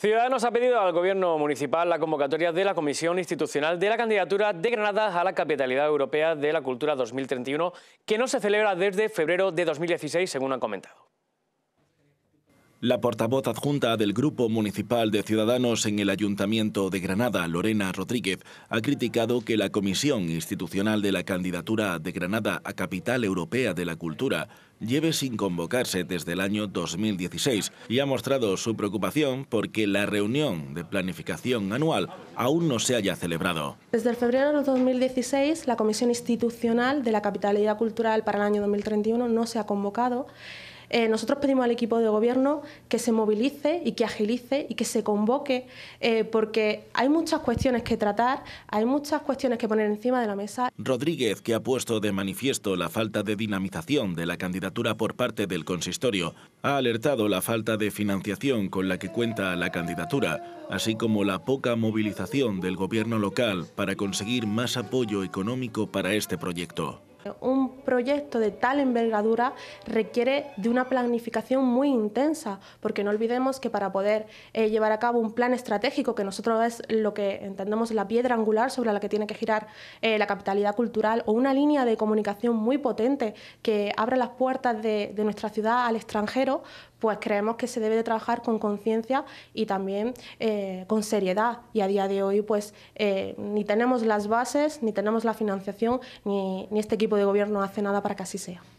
Ciudadanos ha pedido al Gobierno municipal la convocatoria de la Comisión Institucional de la Candidatura de Granada a la Capitalidad Europea de la Cultura 2031, que no se celebra desde febrero de 2016, según han comentado. La portavoz adjunta del Grupo Municipal de Ciudadanos en el Ayuntamiento de Granada, Lorena Rodríguez, ha criticado que la Comisión Institucional de la Candidatura de Granada a Capital Europea de la Cultura lleve sin convocarse desde el año 2016 y ha mostrado su preocupación porque la reunión de planificación anual aún no se haya celebrado. Desde el febrero de 2016, la Comisión Institucional de la Capitalidad Cultural para el año 2031 no se ha convocado eh, nosotros pedimos al equipo de gobierno que se movilice y que agilice y que se convoque, eh, porque hay muchas cuestiones que tratar, hay muchas cuestiones que poner encima de la mesa. Rodríguez, que ha puesto de manifiesto la falta de dinamización de la candidatura por parte del consistorio, ha alertado la falta de financiación con la que cuenta la candidatura, así como la poca movilización del gobierno local para conseguir más apoyo económico para este proyecto proyecto de tal envergadura requiere de una planificación muy intensa, porque no olvidemos que para poder eh, llevar a cabo un plan estratégico, que nosotros es lo que entendemos la piedra angular sobre la que tiene que girar eh, la capitalidad cultural, o una línea de comunicación muy potente que abra las puertas de nuestra ciudad al extranjero, pues creemos que se debe de trabajar con conciencia y también eh, con seriedad. Y a día de hoy, pues eh, ni tenemos las bases, ni tenemos la financiación, ni, ni este equipo de gobierno hace nada para que así sea.